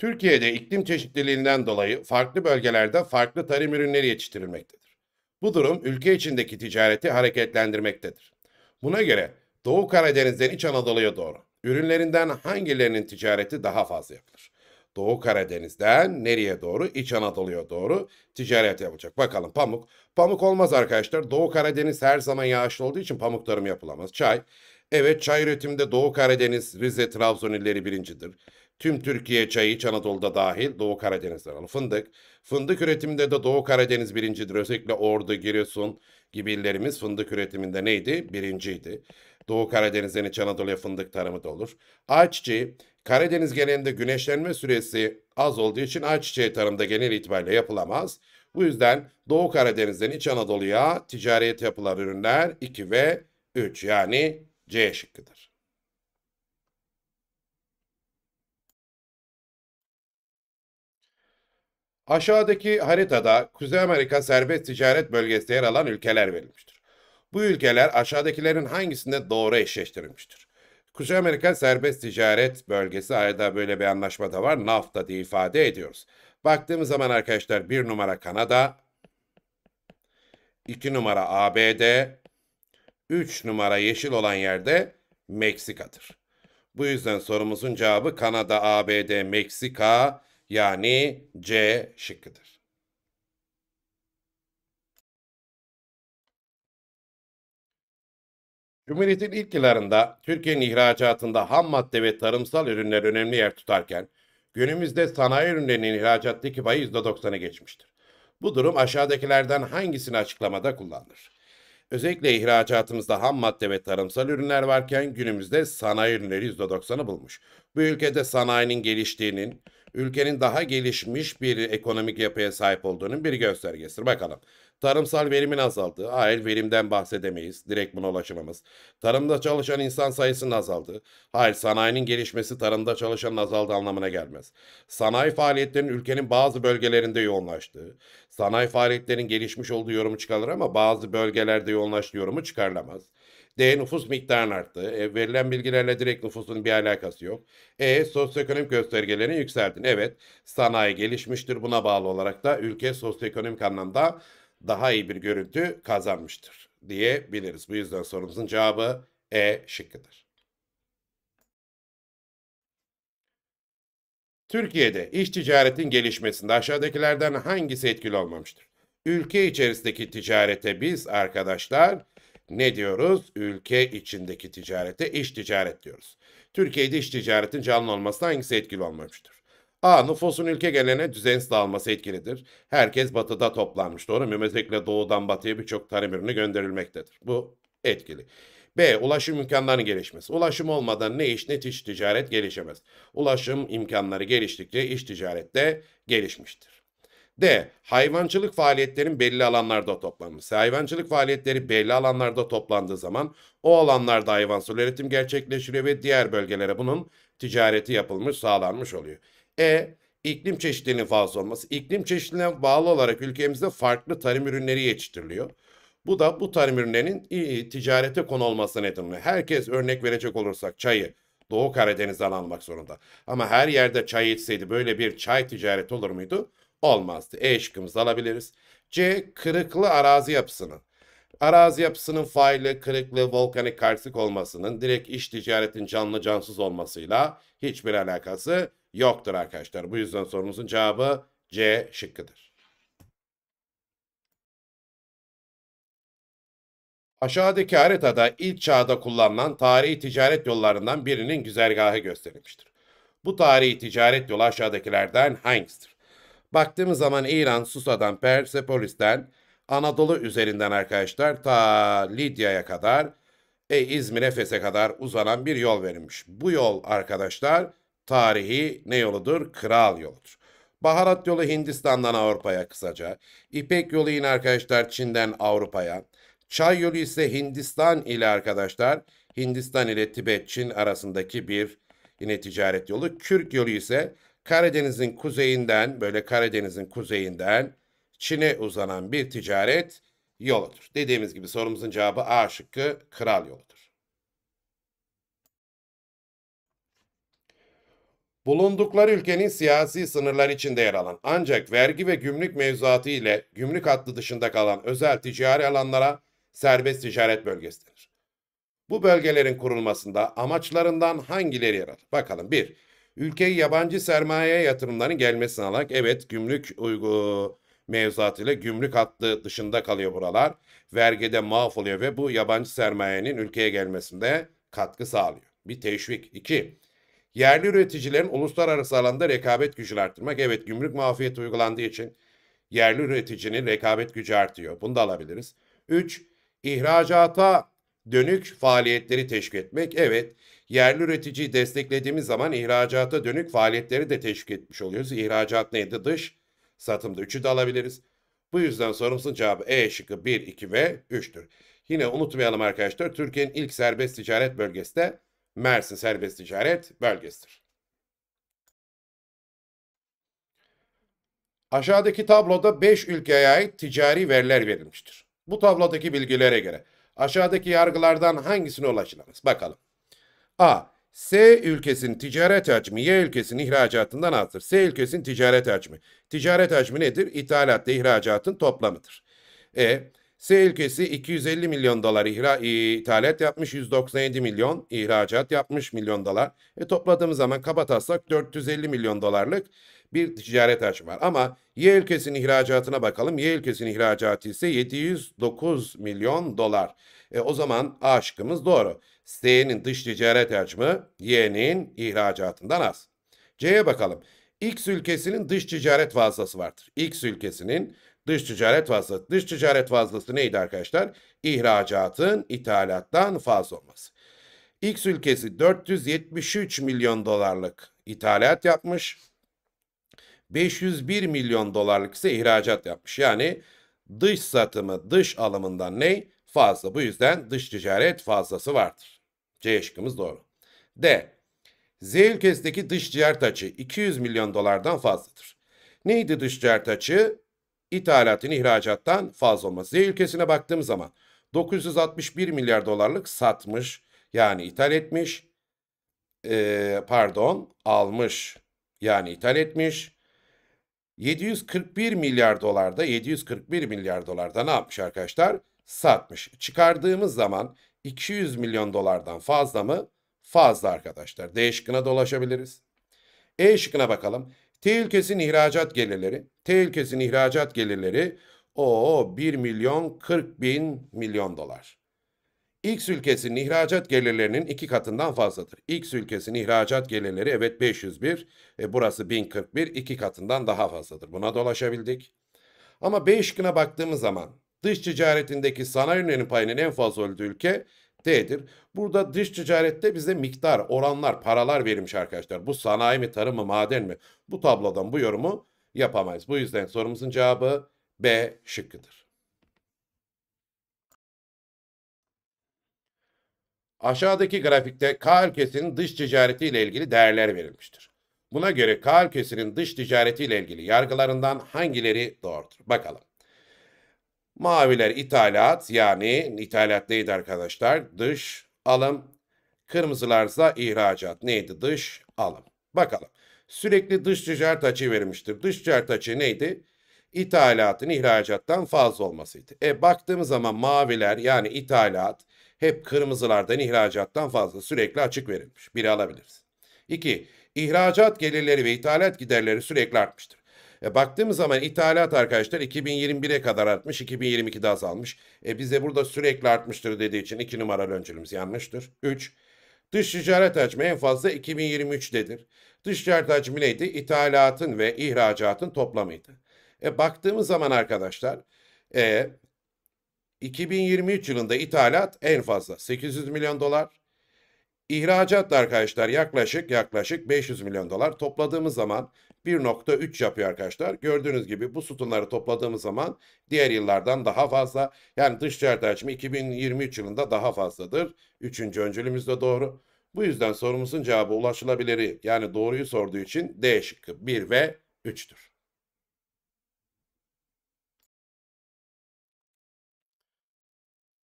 Türkiye'de iklim çeşitliliğinden dolayı farklı bölgelerde farklı tarım ürünleri yetiştirilmektedir. Bu durum ülke içindeki ticareti hareketlendirmektedir. Buna göre Doğu Karadeniz'den İç Anadolu'ya doğru ürünlerinden hangilerinin ticareti daha fazla yapılır? Doğu Karadeniz'den nereye doğru? İç Anadolu'ya doğru ticaret yapılacak. Bakalım pamuk. Pamuk olmaz arkadaşlar. Doğu Karadeniz her zaman yağışlı olduğu için pamuk tarımı yapılamaz. Çay. Evet çay üretiminde Doğu Karadeniz, Rize, Trabzon illeri birincidir. Tüm Türkiye çayı İç Anadolu'da dahil Doğu Karadeniz'den alın. Fındık. Fındık üretiminde de Doğu Karadeniz birincidir. Özellikle Ordu, Giresun gibi illerimiz fındık üretiminde neydi? Birinciydi. Doğu Karadeniz'den İç Anadolu'ya fındık tarımı da olur. Ayçiçeği. Karadeniz genelinde güneşlenme süresi az olduğu için ayçiçeği tarımda genel itibariyle yapılamaz. Bu yüzden Doğu Karadeniz'den İç Anadolu'ya ticaret yapılan ürünler 2 ve 3 yani C şıkkıdır. Aşağıdaki haritada Kuzey Amerika Serbest Ticaret Bölgesi'nde yer alan ülkeler verilmiştir. Bu ülkeler aşağıdakilerin hangisinde doğru eşleştirilmiştir? Kuzey Amerika Serbest Ticaret Bölgesi arada böyle bir anlaşma da var. NAFTA diye ifade ediyoruz. Baktığımız zaman arkadaşlar bir numara Kanada, iki numara ABD, üç numara yeşil olan yerde Meksika'dır. Bu yüzden sorumuzun cevabı Kanada, ABD, Meksika yani C şıkkıdır. Cumhuriyet'in ilk yıllarında Türkiye'nin ihracatında ham madde ve tarımsal ürünler önemli yer tutarken günümüzde sanayi ürünlerinin ihracattaki payı %90'a geçmiştir. Bu durum aşağıdakilerden hangisini açıklamada kullanılır? Özellikle ihracatımızda ham madde ve tarımsal ürünler varken günümüzde sanayi ürünleri %90'ı bulmuş. Bu ülkede sanayinin geliştiğinin, ülkenin daha gelişmiş bir ekonomik yapıya sahip olduğunun bir göstergesidir. Bakalım. Tarımsal verimin azaldığı, hayır verimden bahsedemeyiz, direktman ulaşamamız. Tarımda çalışan insan sayısının azaldığı, hayır sanayinin gelişmesi tarımda çalışanın azaldığı anlamına gelmez. Sanayi faaliyetlerinin ülkenin bazı bölgelerinde yoğunlaştığı, sanayi faaliyetlerinin gelişmiş olduğu yorumu çıkarılır ama bazı bölgelerde yoğunlaştığı yorumu çıkarılamaz. D. Nüfus miktarının arttı. E, verilen bilgilerle direkt nüfusun bir alakası yok. E. Sosyoekonomik göstergelerini yükseldin. Evet sanayi gelişmiştir. Buna bağlı olarak da ülke sosyoekonomik anlamda daha iyi bir görüntü kazanmıştır diyebiliriz. Bu yüzden sorumuzun cevabı E şıkkıdır. Türkiye'de iş ticaretin gelişmesinde aşağıdakilerden hangisi etkili olmamıştır? Ülke içerisindeki ticarete biz arkadaşlar ne diyoruz? Ülke içindeki ticarete iş ticaret diyoruz. Türkiye'de iş ticaretin canlı olmasına hangisi etkili olmamıştır? A. Nüfusun ülke genene düzensiz dağılması etkilidir. Herkes batıda toplanmış. Doğru mu? Özellikle doğudan batıya birçok tarım ürünü gönderilmektedir. Bu etkili. B. Ulaşım imkanlarının gelişmesi. Ulaşım olmadan ne iş ne iş ticaret gelişemez. Ulaşım imkanları geliştikçe iş de gelişmiştir. D. Hayvancılık faaliyetlerin belli alanlarda toplanması. Hayvancılık faaliyetleri belli alanlarda toplandığı zaman o alanlarda hayvansal üretim gerçekleşiyor ve diğer bölgelere bunun ticareti yapılmış, sağlanmış oluyor. E. İklim çeşitliliğinin fazla olması. İklim çeşitliliğine bağlı olarak ülkemizde farklı tarım ürünleri yetiştiriliyor. Bu da bu tarım ürünlerinin ticarete konu olması nedeniyle. Herkes örnek verecek olursak çayı Doğu Karadeniz'den almak zorunda. Ama her yerde çay yetseydi böyle bir çay ticareti olur muydu? olmazdı. E şıkkımızı alabiliriz. C. Kırıklı arazi yapısının. Arazi yapısının faili kırıklı volkanik karsik olmasının direkt iş ticaretin canlı cansız olmasıyla hiçbir alakası yoktur arkadaşlar. Bu yüzden sorumuzun cevabı C şıkkıdır. Aşağıdaki haritada ilk çağda kullanılan tarihi ticaret yollarından birinin güzergahı gösterilmiştir. Bu tarihi ticaret yolu aşağıdakilerden hangisidir? Baktığımız zaman İran, Susa'dan, Persepolis'ten, Anadolu üzerinden arkadaşlar ta Lidya'ya kadar e, İzmir Efes'e kadar uzanan bir yol verilmiş. Bu yol arkadaşlar tarihi ne yoludur? Kral yoludur. Baharat yolu Hindistan'dan Avrupa'ya kısaca. İpek yolu yine arkadaşlar Çin'den Avrupa'ya. Çay yolu ise Hindistan ile arkadaşlar Hindistan ile Tibet Çin arasındaki bir yine ticaret yolu. Kürk yolu ise Karadeniz'in kuzeyinden böyle Karadeniz'in kuzeyinden Çin'e uzanan bir ticaret yoludur. Dediğimiz gibi sorumuzun cevabı A şıkkı kral yoludur. Bulundukları ülkenin siyasi sınırlar içinde yer alan ancak vergi ve gümrük mevzuatı ile gümrük hattı dışında kalan özel ticari alanlara serbest ticaret bölgesi denir. Bu bölgelerin kurulmasında amaçlarından hangileri yer alır? Bakalım 1 ülkeye yabancı sermaye yatırımlarının gelmesini alarak evet gümrük uygu ile gümrük hattı dışında kalıyor buralar. Vergide mahvoluyor ve bu yabancı sermayenin ülkeye gelmesinde katkı sağlıyor. Bir teşvik. 2. Yerli üreticilerin uluslararası alanda rekabet gücünü arttırmak. Evet gümrük muafiyeti uygulandığı için yerli üreticinin rekabet gücü artıyor. Bunu da alabiliriz. 3. İhracata dönük faaliyetleri teşvik etmek. Evet, Yerli üreticiyi desteklediğimiz zaman ihracata dönük faaliyetleri de teşvik etmiş oluyoruz. İhracat neydi? Dış. Satımda 3'ü de alabiliriz. Bu yüzden sorumuzun cevabı E şıkkı 1, 2 ve 3'tür. Yine unutmayalım arkadaşlar Türkiye'nin ilk serbest ticaret bölgesi de Mersin Serbest Ticaret Bölgesidir. Aşağıdaki tabloda 5 ülkeye ait ticari veriler verilmiştir. Bu tablodaki bilgilere göre aşağıdaki yargılardan hangisine ulaşılamaz? Bakalım. A. S ülkesinin ticaret hacmi Y ülkesinin ihracatından azdır. S ülkesinin ticaret hacmi. Ticaret hacmi nedir? İthalat ve ihracatın toplamıdır. E. S ülkesi 250 milyon dolar ihra ithalat yapmış, 197 milyon ihracat yapmış milyon dolar. E topladığımız zaman kaba 450 milyon dolarlık bir ticaret hacmi var. Ama Y ülkesinin ihracatına bakalım. Y ülkesinin ihracatı ise 709 milyon dolar. E, o zaman A şıkkımız doğru. S'nin dış ticaret hacmi, Y'nin ihracatından az. C'ye bakalım. X ülkesinin dış ticaret fazlası vardır. X ülkesinin dış ticaret fazlası. Dış ticaret fazlası neydi arkadaşlar? İhracatın ithalattan fazla olması. X ülkesi 473 milyon dolarlık ithalat yapmış. 501 milyon dolarlık ise ihracat yapmış. Yani dış satımı dış alımından ne? Fazla. Bu yüzden dış ticaret fazlası vardır. C şıkkımız doğru. D. Z ülkesindeki dış ticaret açığı 200 milyon dolardan fazladır. Neydi dış ticaret açığı? İthalatın ihracattan fazla olması. Z ülkesine baktığım zaman 961 milyar dolarlık satmış yani ithal etmiş e, pardon almış yani ithal etmiş 741 milyar dolarda 741 milyar dolarda ne yapmış arkadaşlar? Satmış. Çıkardığımız zaman 200 milyon dolardan fazla mı? Fazla arkadaşlar. D şıkkına dolaşabiliriz. E şıkkına bakalım. T ülkesinin ihracat gelirleri. T ülkesinin ihracat gelirleri o 1 milyon 40 bin milyon dolar. X ülkesinin ihracat gelirlerinin iki katından fazladır. X ülkesinin ihracat gelirleri evet 501, e, burası 1041, iki katından daha fazladır. Buna dolaşabildik. Ama B şıkkına baktığımız zaman Dış ticaretindeki sanayi ürünlerinin payının en fazla olduğu ülke D'dir. Burada dış ticarette bize miktar, oranlar, paralar verilmiş arkadaşlar. Bu sanayi mi, tarım mı, maden mi? Bu tablodan bu yorumu yapamayız. Bu yüzden sorumuzun cevabı B şıkkıdır. Aşağıdaki grafikte K ülkesinin dış ticareti ile ilgili değerler verilmiştir. Buna göre K ülkesinin dış ticareti ile ilgili yargılarından hangileri doğrudur? Bakalım. Maviler ithalat yani ithalat neydi arkadaşlar? Dış alım. Kırmızılarsa ihracat neydi? Dış alım. Bakalım. Sürekli dış ticaret açığı verilmiştir. Dış ticaret açığı neydi? İthalatın ihracattan fazla olmasıydı. E baktığımız zaman maviler yani ithalat hep kırmızılardan ihracattan fazla sürekli açık verilmiş. Biri alabiliriz. 2. İhracat gelirleri ve ithalat giderleri sürekli artmıştır. E, baktığımız zaman ithalat arkadaşlar 2021'e kadar artmış, 2022'de azalmış. E, bize burada sürekli artmıştır dediği için 2 numara öncülümüz yanlıştır. 3. Dış ticaret hacmi en fazla 2023'dedir. Dış ticaret hacmi neydi? İthalatın ve ihracatın toplamıydı. E, baktığımız zaman arkadaşlar e, 2023 yılında ithalat en fazla 800 milyon dolar. İhracat da arkadaşlar yaklaşık yaklaşık 500 milyon dolar topladığımız zaman 1.3 yapıyor arkadaşlar. Gördüğünüz gibi bu sütunları topladığımız zaman diğer yıllardan daha fazla. Yani dış ticaret hacmi 2023 yılında daha fazladır. Üçüncü öncülümüz de doğru. Bu yüzden sorumuzun cevabı ulaşılabiliri yani doğruyu sorduğu için D şıkkı 1 ve 3'tür.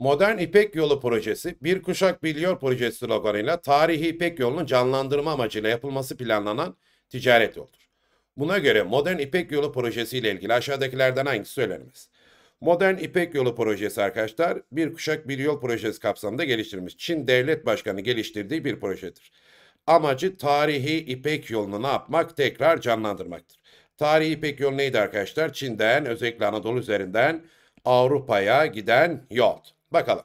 Modern İpek Yolu Projesi, Bir Kuşak Biliyor Projesi sloganıyla tarihi İpek Yolunun canlandırma amacıyla yapılması planlanan ticaret yoldur. Buna göre Modern İpek Yolu Projesi ile ilgili aşağıdakilerden hangisi söylenemez? Modern İpek Yolu Projesi arkadaşlar, Bir Kuşak Bir Yol Projesi kapsamında geliştirilmiş Çin Devlet Başkanı geliştirdiği bir projedir. Amacı tarihi İpek Yolu'nu ne yapmak? Tekrar canlandırmaktır. Tarihi İpek Yolu neydi arkadaşlar? Çin'den özellikle Anadolu üzerinden Avrupa'ya giden yol. Bakalım.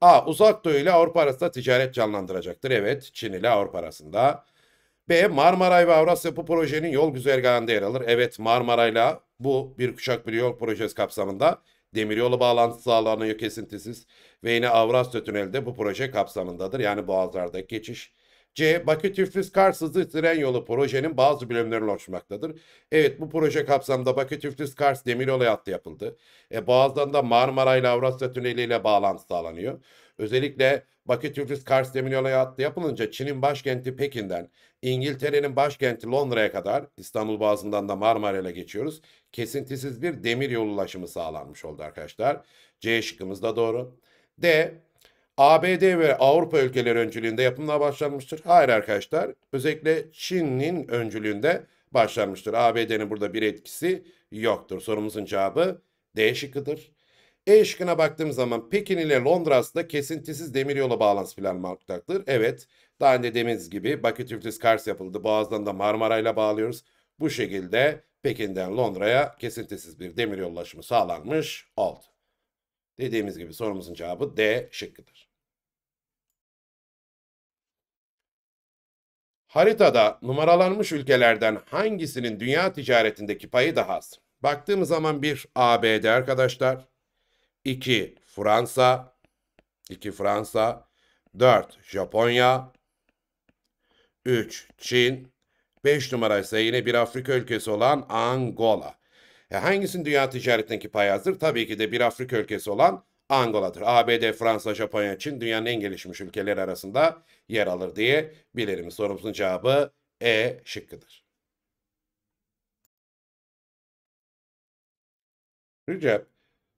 A. Uzak Doğu ile Avrupa arasında ticaret canlandıracaktır. Evet Çin ile Avrupa arasında. B. Marmaray ve Avrasya bu projenin yol güzergahında yer alır. Evet Marmaray'la bu bir kuşak bir yol projesi kapsamında demiryolu bağlantısı sağlanıyor kesintisiz ve yine Avrasya Tüneli de bu proje kapsamındadır. Yani boğazlardaki geçiş C. Bakü Tiflis Kars hızlı tren yolu projenin bazı bölümlerini oluşmaktadır. Evet bu proje kapsamında Bakü Tiflis Kars demiryolu hattı yapıldı. E, Boğaz'dan da Marmara ile Avrasya Tüneli ile bağlantı sağlanıyor. Özellikle Bakü Tiflis Kars demiryolu hattı yapılınca Çin'in başkenti Pekin'den İngiltere'nin başkenti Londra'ya kadar İstanbul Boğazı'ndan da Marmara geçiyoruz. Kesintisiz bir demir yolu ulaşımı sağlanmış oldu arkadaşlar. C şıkkımız da doğru. D. ABD ve Avrupa ülkeleri öncülüğünde yapımına başlanmıştır. Hayır arkadaşlar özellikle Çin'in öncülüğünde başlanmıştır. ABD'nin burada bir etkisi yoktur. Sorumuzun cevabı D şıkkıdır. E şıkkına baktığım zaman Pekin ile Londra arasında kesintisiz demiryolu bağlantısı planlanmaktadır. Evet daha önce dediğimiz gibi Bakü Tiflis Kars yapıldı. Boğaz'dan da Marmara ile bağlıyoruz. Bu şekilde Pekin'den Londra'ya kesintisiz bir demir yollaşımı sağlanmış oldu. Dediğimiz gibi sorumuzun cevabı D şıkkıdır. Haritada numaralanmış ülkelerden hangisinin dünya ticaretindeki payı daha az? Baktığımız zaman bir ABD arkadaşlar, 2 Fransa, 2 Fransa, 4 Japonya, 3 Çin, 5 numara ise yine bir Afrika ülkesi olan Angola. E hangisinin dünya ticaretindeki payı azdır? Tabii ki de bir Afrika ülkesi olan Angola'dır. ABD, Fransa, Japonya, Çin dünyanın en gelişmiş ülkeleri arasında yer alır diye bilirim. Sorumuzun cevabı E şıkkıdır. Recep,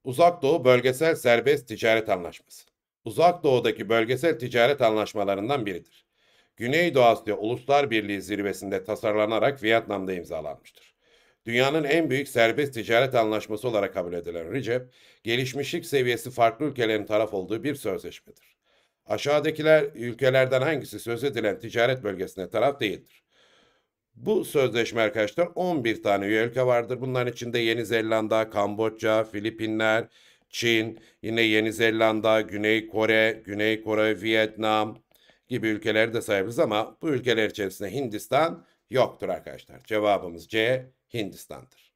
Uzak Doğu Bölgesel Serbest Ticaret Anlaşması. Uzak Doğu'daki bölgesel ticaret anlaşmalarından biridir. Güneydoğu Asya Uluslar Birliği zirvesinde tasarlanarak Vietnam'da imzalanmıştır. Dünyanın en büyük serbest ticaret anlaşması olarak kabul edilen RICEP, gelişmişlik seviyesi farklı ülkelerin taraf olduğu bir sözleşmedir. Aşağıdakiler ülkelerden hangisi söz edilen ticaret bölgesine taraf değildir? Bu sözleşme arkadaşlar 11 tane üye ülke vardır. Bunların içinde Yeni Zelanda, Kamboçya, Filipinler, Çin, yine Yeni Zelanda, Güney Kore, Güney Kore, Vietnam gibi ülkeleri de sayabiliriz ama bu ülkeler içerisinde Hindistan yoktur arkadaşlar. Cevabımız C Hindistan'dır.